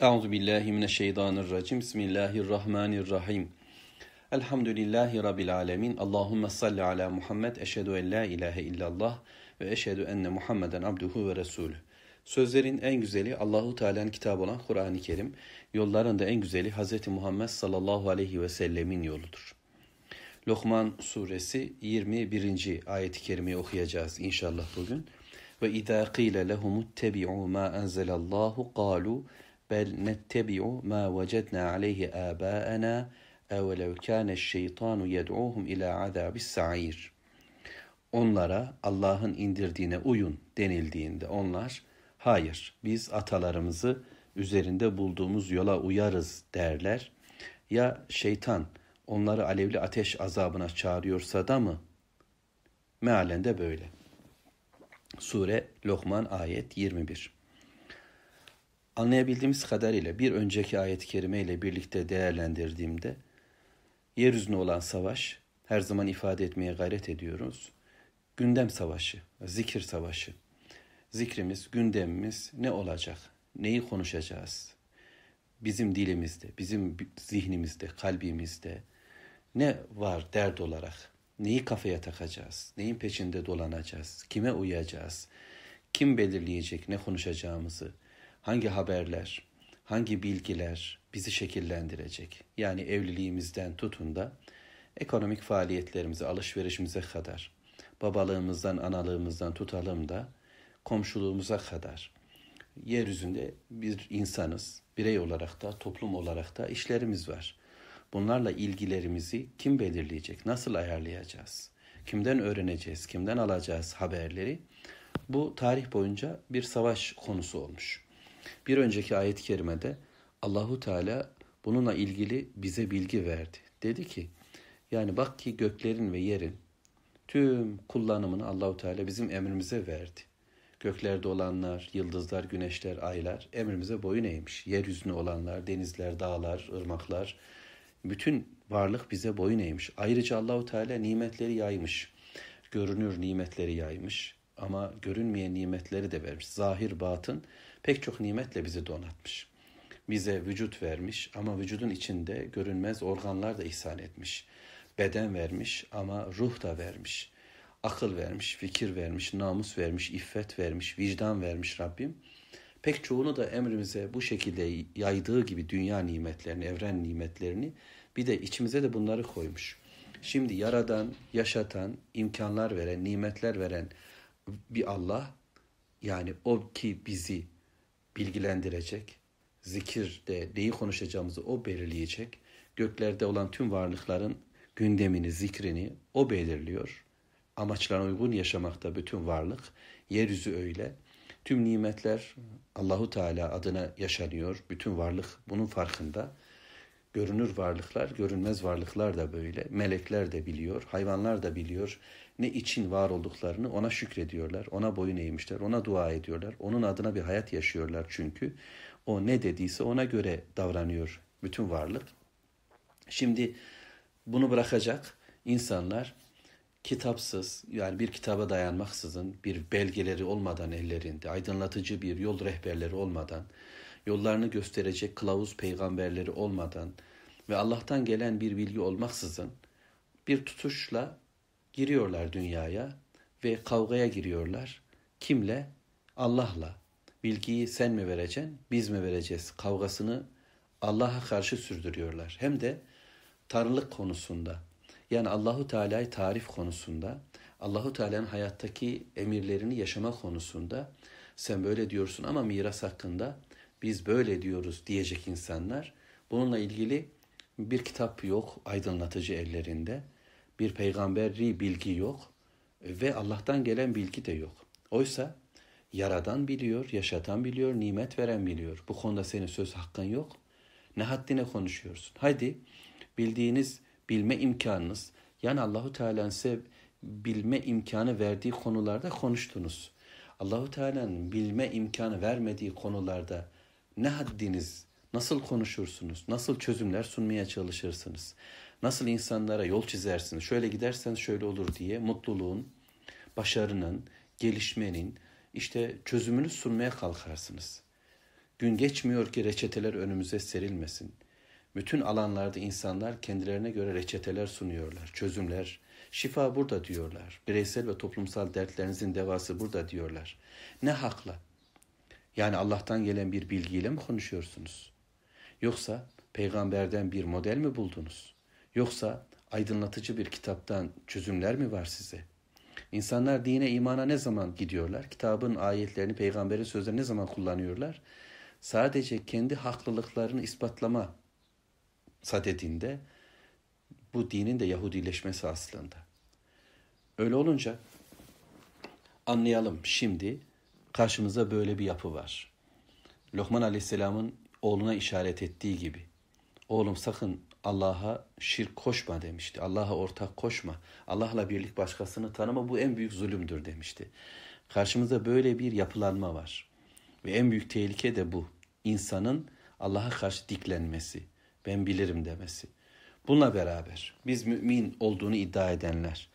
Euzu billahi mineşşeytanirracim. Bismillahirrahmanirrahim. Elhamdülillahi rabbil alamin. Allahumme salli ala Muhammed. Eşhedü en la ilahe illallah ve eşhedü enne Muhammeden abduhu ve resulü. Sözlerin en güzeli Allahu Teala'nın kitabı olan Kur'an-ı Kerim. Yolların da en güzeli Hz. Muhammed sallallahu aleyhi ve sellemin yoludur. Lokman suresi 21. ayet-i kerimeyi okuyacağız inşallah bugün. Ve idâ qîle lehumuttebi'û mâ enzelallahu kâlu bel nettebi'u ma vecedna aleyhi âbâena evelev kâne şeytanu yed'uhum ilâ azâbis sa'ir. Onlara Allah'ın indirdiğine uyun denildiğinde onlar hayır biz atalarımızı üzerinde bulduğumuz yola uyarız derler. Ya şeytan onları alevli ateş azabına çağırıyorsa da mı? Mealen de böyle. Sure Lokman ayet 21. Anlayabildiğimiz kadarıyla bir önceki ayet-i kerime ile birlikte değerlendirdiğimde yeryüzüne olan savaş her zaman ifade etmeye gayret ediyoruz. Gündem savaşı, zikir savaşı. Zikrimiz, gündemimiz ne olacak? Neyi konuşacağız? Bizim dilimizde, bizim zihnimizde, kalbimizde ne var dert olarak? Neyi kafaya takacağız? Neyin peşinde dolanacağız? Kime uyacağız? Kim belirleyecek ne konuşacağımızı? hangi haberler, hangi bilgiler bizi şekillendirecek? Yani evliliğimizden tutun da ekonomik faaliyetlerimize, alışverişimize kadar, babalığımızdan, analığımızdan tutalım da komşuluğumuza kadar. Yeryüzünde bir insanız, birey olarak da, toplum olarak da işlerimiz var. Bunlarla ilgilerimizi kim belirleyecek, nasıl ayarlayacağız? Kimden öğreneceğiz, kimden alacağız haberleri? Bu tarih boyunca bir savaş konusu olmuş. Bir önceki ayet-i kerimede Allahu Teala bununla ilgili bize bilgi verdi. Dedi ki yani bak ki göklerin ve yerin tüm kullanımını Allahu Teala bizim emrimize verdi. Göklerde olanlar, yıldızlar, güneşler, aylar emrimize boyun eğmiş. Yeryüzünde olanlar, denizler, dağlar, ırmaklar bütün varlık bize boyun eğmiş. Ayrıca Allahu Teala nimetleri yaymış. Görünür nimetleri yaymış ama görünmeyen nimetleri de vermiş. Zahir, batın pek çok nimetle bizi donatmış. Bize vücut vermiş ama vücudun içinde görünmez organlar da ihsan etmiş. Beden vermiş ama ruh da vermiş. Akıl vermiş, fikir vermiş, namus vermiş, iffet vermiş, vicdan vermiş Rabbim. Pek çoğunu da emrimize bu şekilde yaydığı gibi dünya nimetlerini, evren nimetlerini bir de içimize de bunları koymuş.'' Şimdi yaradan, yaşatan, imkanlar veren, nimetler veren bir Allah yani o ki bizi bilgilendirecek, zikirde neyi konuşacağımızı o belirleyecek. Göklerde olan tüm varlıkların gündemini, zikrini o belirliyor. Amaçlarına uygun yaşamakta bütün varlık. Yeryüzü öyle. Tüm nimetler Allahu Teala adına yaşanıyor. Bütün varlık bunun farkında. Görünür varlıklar, görünmez varlıklar da böyle. Melekler de biliyor, hayvanlar da biliyor. Ne için var olduklarını ona şükrediyorlar, ona boyun eğmişler, ona dua ediyorlar. Onun adına bir hayat yaşıyorlar çünkü. O ne dediyse ona göre davranıyor bütün varlık. Şimdi bunu bırakacak insanlar kitapsız yani bir kitaba dayanmaksızın bir belgeleri olmadan ellerinde aydınlatıcı bir yol rehberleri olmadan yollarını gösterecek kılavuz peygamberleri olmadan ve Allah'tan gelen bir bilgi olmaksızın bir tutuşla giriyorlar dünyaya ve kavgaya giriyorlar. Kimle? Allah'la. Bilgiyi sen mi vereceksin, biz mi vereceğiz kavgasını Allah'a karşı sürdürüyorlar. Hem de tanrılık konusunda. Yani Allahu Teala'yı tarif konusunda, Allahu Teala'nın hayattaki emirlerini yaşama konusunda sen böyle diyorsun ama miras hakkında biz böyle diyoruz diyecek insanlar bununla ilgili bir kitap yok aydınlatıcı ellerinde. Bir peygamberi bilgi yok ve Allah'tan gelen bilgi de yok. Oysa yaradan biliyor, yaşatan biliyor, nimet veren biliyor. Bu konuda senin söz hakkın yok. Ne haddine konuşuyorsun? Haydi bildiğiniz bilme imkanınız yani Allahu Teala'nın size bilme imkanı verdiği konularda konuştunuz. Allahu Teala'nın bilme imkanı vermediği konularda ne haddiniz Nasıl konuşursunuz? Nasıl çözümler sunmaya çalışırsınız? Nasıl insanlara yol çizersiniz? Şöyle gidersen şöyle olur diye mutluluğun, başarının, gelişmenin işte çözümünü sunmaya kalkarsınız. Gün geçmiyor ki reçeteler önümüze serilmesin. Bütün alanlarda insanlar kendilerine göre reçeteler sunuyorlar, çözümler. Şifa burada diyorlar. Bireysel ve toplumsal dertlerinizin devası burada diyorlar. Ne hakla? Yani Allah'tan gelen bir bilgiyle mi konuşuyorsunuz? Yoksa peygamberden bir model mi buldunuz? Yoksa aydınlatıcı bir kitaptan çözümler mi var size? İnsanlar dine imana ne zaman gidiyorlar? Kitabın ayetlerini, peygamberin sözlerini ne zaman kullanıyorlar? Sadece kendi haklılıklarını ispatlama sadedinde bu dinin de Yahudileşmesi aslında. Öyle olunca anlayalım şimdi karşımıza böyle bir yapı var. Lokman Aleyhisselam'ın oğluna işaret ettiği gibi. Oğlum sakın Allah'a şirk koşma demişti. Allah'a ortak koşma. Allah'la birlik başkasını tanıma bu en büyük zulümdür demişti. Karşımızda böyle bir yapılanma var. Ve en büyük tehlike de bu. İnsanın Allah'a karşı diklenmesi, ben bilirim demesi. Bununla beraber biz mümin olduğunu iddia edenler,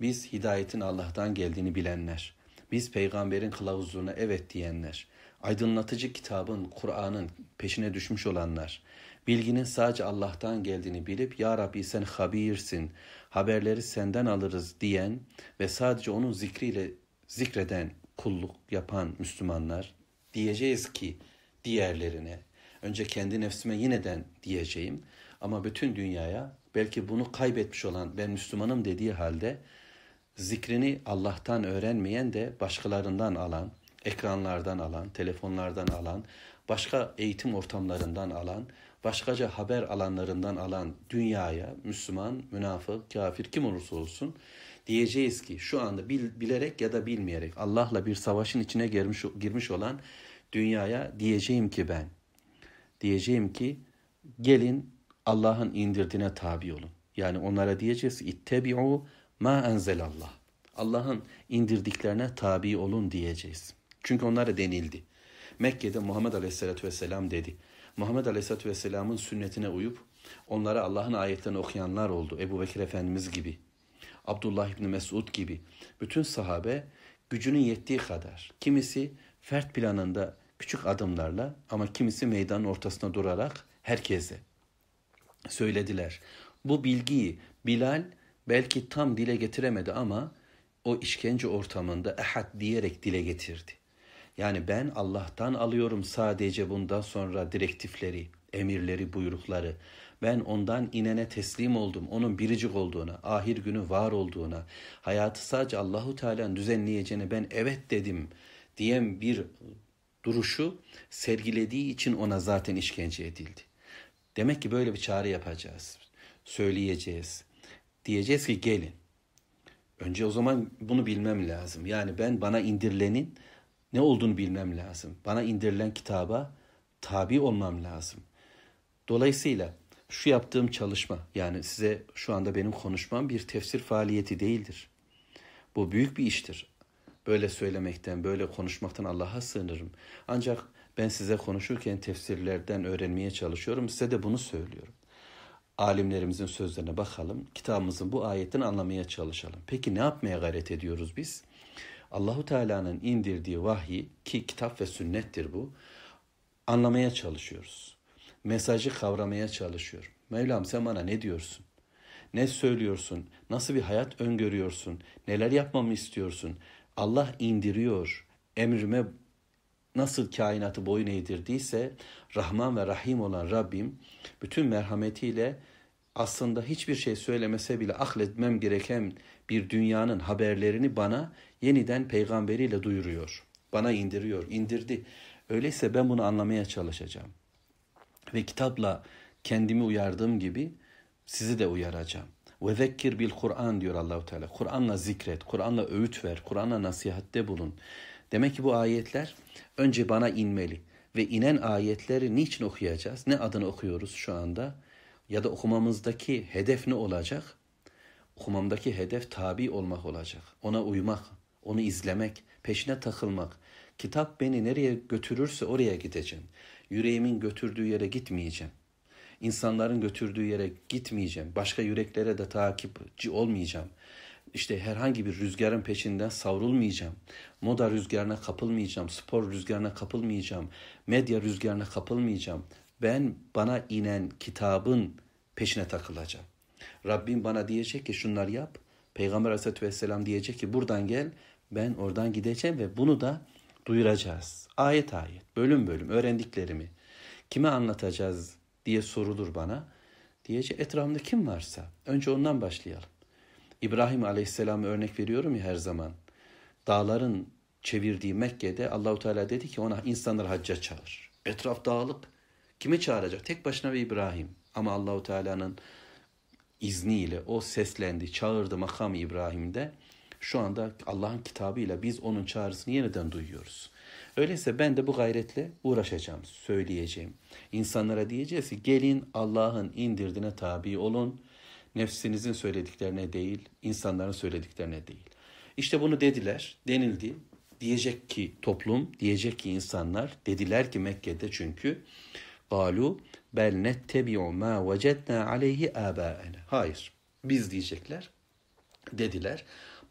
biz hidayetin Allah'tan geldiğini bilenler, biz peygamberin kılavuzluğuna evet diyenler, aydınlatıcı kitabın, Kur'an'ın peşine düşmüş olanlar, bilginin sadece Allah'tan geldiğini bilip Ya Rabbi sen habirsin, haberleri senden alırız diyen ve sadece onun zikriyle zikreden kulluk yapan Müslümanlar diyeceğiz ki diğerlerine, önce kendi nefsime yineden diyeceğim ama bütün dünyaya belki bunu kaybetmiş olan ben Müslümanım dediği halde zikrini Allah'tan öğrenmeyen de başkalarından alan, ekranlardan alan, telefonlardan alan, başka eğitim ortamlarından alan, başkaca haber alanlarından alan dünyaya Müslüman, münafık, kafir kim olursa olsun diyeceğiz ki şu anda bil, bilerek ya da bilmeyerek Allah'la bir savaşın içine girmiş, girmiş olan dünyaya diyeceğim ki ben diyeceğim ki gelin Allah'ın indirdiğine tabi olun. Yani onlara diyeceğiz ittebi'u ma enzelallah. Allah'ın indirdiklerine tabi olun diyeceğiz. Çünkü onlara denildi. Mekke'de Muhammed Aleyhisselatü Vesselam dedi. Muhammed Aleyhisselatü Vesselam'ın sünnetine uyup onlara Allah'ın ayetlerini okuyanlar oldu. Ebu Bekir Efendimiz gibi, Abdullah İbni Mesud gibi. Bütün sahabe gücünün yettiği kadar. Kimisi fert planında küçük adımlarla ama kimisi meydanın ortasına durarak herkese söylediler. Bu bilgiyi Bilal belki tam dile getiremedi ama o işkence ortamında ehad diyerek dile getirdi. Yani ben Allah'tan alıyorum sadece bundan sonra direktifleri, emirleri, buyrukları. Ben ondan inene teslim oldum. Onun biricik olduğuna, ahir günü var olduğuna, hayatı sadece Allahu Teala'nın düzenleyeceğine ben evet dedim diyen bir duruşu sergilediği için ona zaten işkence edildi. Demek ki böyle bir çağrı yapacağız. Söyleyeceğiz. Diyeceğiz ki gelin. Önce o zaman bunu bilmem lazım. Yani ben bana indirilenin ne olduğunu bilmem lazım. Bana indirilen kitaba tabi olmam lazım. Dolayısıyla şu yaptığım çalışma yani size şu anda benim konuşmam bir tefsir faaliyeti değildir. Bu büyük bir iştir. Böyle söylemekten, böyle konuşmaktan Allah'a sığınırım. Ancak ben size konuşurken tefsirlerden öğrenmeye çalışıyorum. Size de bunu söylüyorum. Alimlerimizin sözlerine bakalım. Kitabımızın bu ayetten anlamaya çalışalım. Peki ne yapmaya gayret ediyoruz biz? Allahu Teala'nın indirdiği vahyi ki kitap ve sünnettir bu anlamaya çalışıyoruz. Mesajı kavramaya çalışıyorum. Mevlam sen bana ne diyorsun? Ne söylüyorsun? Nasıl bir hayat öngörüyorsun? Neler yapmamı istiyorsun? Allah indiriyor. Emrime nasıl kainatı boyun eğdirdiyse Rahman ve Rahim olan Rabbim bütün merhametiyle aslında hiçbir şey söylemese bile akletmem gereken bir dünyanın haberlerini bana yeniden peygamberiyle duyuruyor. Bana indiriyor, indirdi. Öyleyse ben bunu anlamaya çalışacağım. Ve kitapla kendimi uyardığım gibi sizi de uyaracağım. Ve zekir bil Kur'an diyor Allahu Teala. Kur'anla zikret, Kur'anla öğüt ver, Kur'anla nasihatte bulun. Demek ki bu ayetler önce bana inmeli ve inen ayetleri niçin okuyacağız? Ne adını okuyoruz şu anda? ya da okumamızdaki hedef ne olacak? Okumamdaki hedef tabi olmak olacak. Ona uymak, onu izlemek, peşine takılmak. Kitap beni nereye götürürse oraya gideceğim. Yüreğimin götürdüğü yere gitmeyeceğim. İnsanların götürdüğü yere gitmeyeceğim. Başka yüreklere de takipçi olmayacağım. İşte herhangi bir rüzgarın peşinden savrulmayacağım. Moda rüzgarına kapılmayacağım. Spor rüzgarına kapılmayacağım. Medya rüzgarına kapılmayacağım. Ben bana inen kitabın peşine takılacağım. Rabbim bana diyecek ki şunları yap. Peygamber Aleyhisselatü Vesselam diyecek ki buradan gel. Ben oradan gideceğim ve bunu da duyuracağız. Ayet ayet, bölüm bölüm öğrendiklerimi kime anlatacağız diye sorulur bana. Diyecek etrafında kim varsa önce ondan başlayalım. İbrahim Aleyhisselam'ı örnek veriyorum ya her zaman. Dağların çevirdiği Mekke'de Allahu Teala dedi ki ona insanlar hacca çağır. Etraf dağılık Kime çağıracak? Tek başına ve İbrahim. Ama Allahu Teala'nın izniyle o seslendi, çağırdı makam İbrahim'de. Şu anda Allah'ın kitabıyla biz onun çağrısını yeniden duyuyoruz. Öyleyse ben de bu gayretle uğraşacağım, söyleyeceğim. İnsanlara diyeceğiz ki gelin Allah'ın indirdiğine tabi olun. Nefsinizin söylediklerine değil, insanların söylediklerine değil. İşte bunu dediler, denildi. Diyecek ki toplum, diyecek ki insanlar, dediler ki Mekke'de çünkü Kalu bel nettebi'u ma vecedna aleyhi abaena. Hayır. Biz diyecekler. Dediler.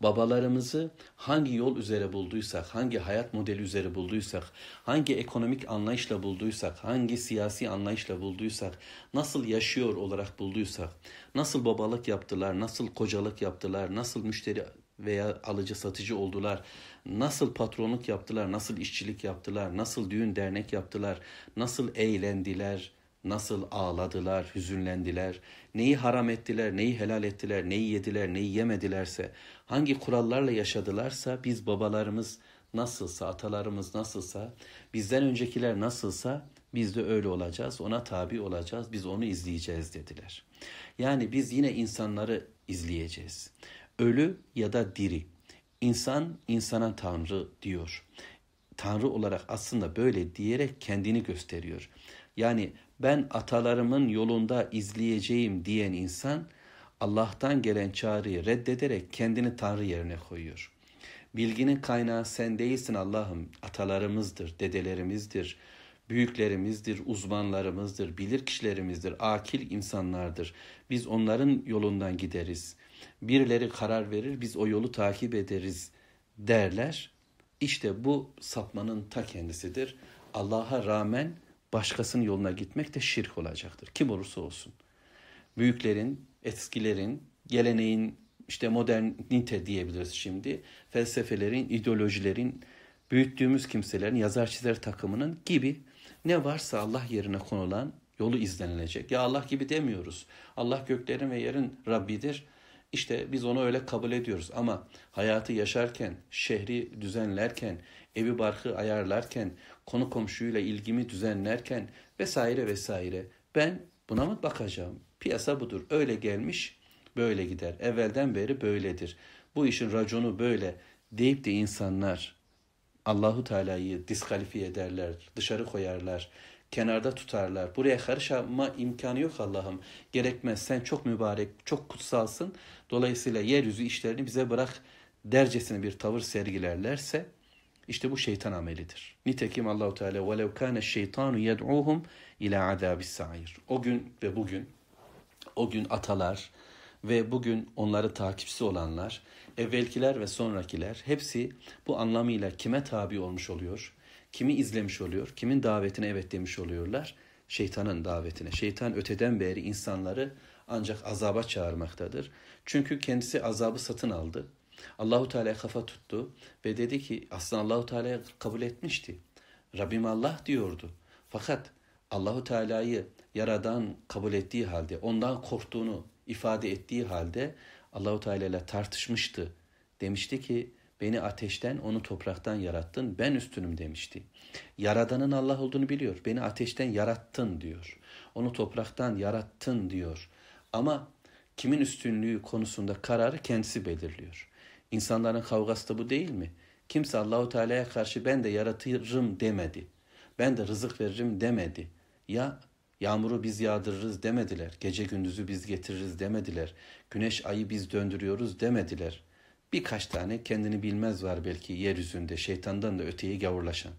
Babalarımızı hangi yol üzere bulduysak, hangi hayat modeli üzere bulduysak, hangi ekonomik anlayışla bulduysak, hangi siyasi anlayışla bulduysak, nasıl yaşıyor olarak bulduysak, nasıl babalık yaptılar, nasıl kocalık yaptılar, nasıl müşteri veya alıcı satıcı oldular. Nasıl patronluk yaptılar, nasıl işçilik yaptılar, nasıl düğün dernek yaptılar, nasıl eğlendiler, nasıl ağladılar, hüzünlendiler, neyi haram ettiler, neyi helal ettiler, neyi yediler, neyi yemedilerse, hangi kurallarla yaşadılarsa biz babalarımız nasılsa, atalarımız nasılsa, bizden öncekiler nasılsa biz de öyle olacağız, ona tabi olacağız, biz onu izleyeceğiz dediler. Yani biz yine insanları izleyeceğiz. Ölü ya da diri. İnsan insana tanrı diyor. Tanrı olarak aslında böyle diyerek kendini gösteriyor. Yani ben atalarımın yolunda izleyeceğim diyen insan Allah'tan gelen çağrıyı reddederek kendini Tanrı yerine koyuyor. Bilginin kaynağı sen değilsin Allah'ım. Atalarımızdır, dedelerimizdir, büyüklerimizdir, uzmanlarımızdır, bilir kişilerimizdir, akil insanlardır. Biz onların yolundan gideriz. Birileri karar verir, biz o yolu takip ederiz derler. İşte bu sapmanın ta kendisidir. Allah'a rağmen başkasının yoluna gitmek de şirk olacaktır. Kim olursa olsun. Büyüklerin, eskilerin, geleneğin işte modernite diyebiliriz şimdi. Felsefelerin, ideolojilerin, büyüttüğümüz kimselerin, yazar çizer takımının gibi ne varsa Allah yerine konulan yolu izlenilecek. Ya Allah gibi demiyoruz. Allah göklerin ve yerin Rabbidir. İşte biz onu öyle kabul ediyoruz ama hayatı yaşarken, şehri düzenlerken, evi barkı ayarlarken, konu komşuyla ilgimi düzenlerken vesaire vesaire ben buna mı bakacağım? Piyasa budur. Öyle gelmiş, böyle gider. Evvelden beri böyledir. Bu işin raconu böyle deyip de insanlar Allahu Teala'yı diskalifiye ederler, dışarı koyarlar kenarda tutarlar. Buraya karışma imkanı yok Allah'ım. Gerekmez. Sen çok mübarek, çok kutsalsın. Dolayısıyla yeryüzü işlerini bize bırak dercesine bir tavır sergilerlerse işte bu şeytan amelidir. Nitekim Allahu Teala velev kana şeytanu yed'uhum ila azabis sair. O gün ve bugün o gün atalar ve bugün onları takipçisi olanlar, evvelkiler ve sonrakiler hepsi bu anlamıyla kime tabi olmuş oluyor? Kimi izlemiş oluyor? Kimin davetine evet demiş oluyorlar? Şeytanın davetine. Şeytan öteden beri insanları ancak azaba çağırmaktadır. Çünkü kendisi azabı satın aldı. Allahu Teala'ya kafa tuttu ve dedi ki aslında Allahu Teala'ya kabul etmişti. Rabbim Allah diyordu. Fakat Allahu Teala'yı yaradan kabul ettiği halde, ondan korktuğunu ifade ettiği halde Allahu Teala ile tartışmıştı. Demişti ki Beni ateşten, onu topraktan yarattın. Ben üstünüm demişti. Yaradanın Allah olduğunu biliyor. Beni ateşten yarattın diyor. Onu topraktan yarattın diyor. Ama kimin üstünlüğü konusunda kararı kendisi belirliyor. İnsanların kavgası da bu değil mi? Kimse Allahu Teala'ya karşı ben de yaratırım demedi. Ben de rızık veririm demedi. Ya Yağmuru biz yağdırırız demediler. Gece gündüzü biz getiririz demediler. Güneş ayı biz döndürüyoruz demediler. Birkaç tane kendini bilmez var belki yeryüzünde şeytandan da öteye gavurlaşan.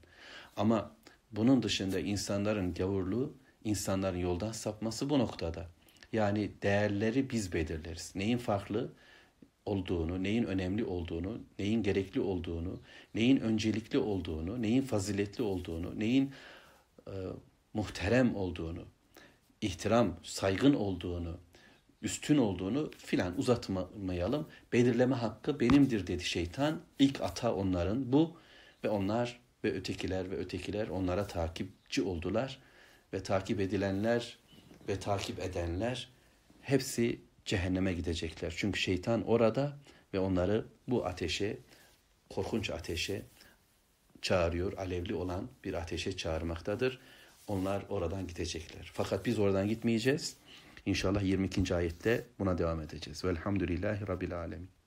Ama bunun dışında insanların gavurluğu, insanların yoldan sapması bu noktada. Yani değerleri biz belirleriz. Neyin farklı olduğunu, neyin önemli olduğunu, neyin gerekli olduğunu, neyin öncelikli olduğunu, neyin faziletli olduğunu, neyin e, muhterem olduğunu, ihtiram, saygın olduğunu, üstün olduğunu filan uzatmayalım. Belirleme hakkı benimdir dedi şeytan. İlk ata onların bu ve onlar ve ötekiler ve ötekiler onlara takipçi oldular ve takip edilenler ve takip edenler hepsi cehenneme gidecekler. Çünkü şeytan orada ve onları bu ateşe, korkunç ateşe çağırıyor. Alevli olan bir ateşe çağırmaktadır. Onlar oradan gidecekler. Fakat biz oradan gitmeyeceğiz. İnşallah 22. ayette buna devam edeceğiz. Velhamdülillahi Rabbil Alemin.